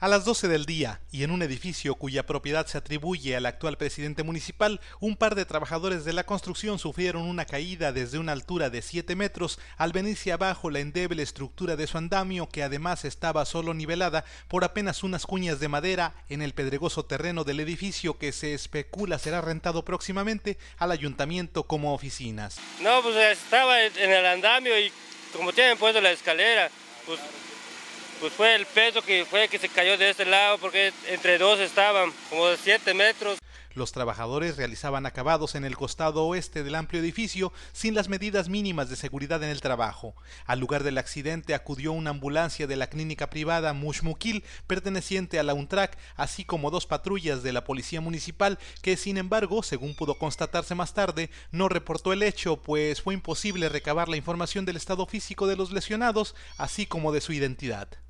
A las 12 del día, y en un edificio cuya propiedad se atribuye al actual presidente municipal, un par de trabajadores de la construcción sufrieron una caída desde una altura de 7 metros al venirse abajo la endeble estructura de su andamio que además estaba solo nivelada por apenas unas cuñas de madera en el pedregoso terreno del edificio que se especula será rentado próximamente al ayuntamiento como oficinas. No, pues estaba en el andamio y como tienen puesto la escalera, pues pues fue el peso que fue que se cayó de este lado porque entre dos estaban, como de 7 metros. Los trabajadores realizaban acabados en el costado oeste del amplio edificio sin las medidas mínimas de seguridad en el trabajo. Al lugar del accidente acudió una ambulancia de la clínica privada Mushmukil perteneciente a la UNTRAC, así como dos patrullas de la policía municipal que sin embargo, según pudo constatarse más tarde, no reportó el hecho pues fue imposible recabar la información del estado físico de los lesionados, así como de su identidad.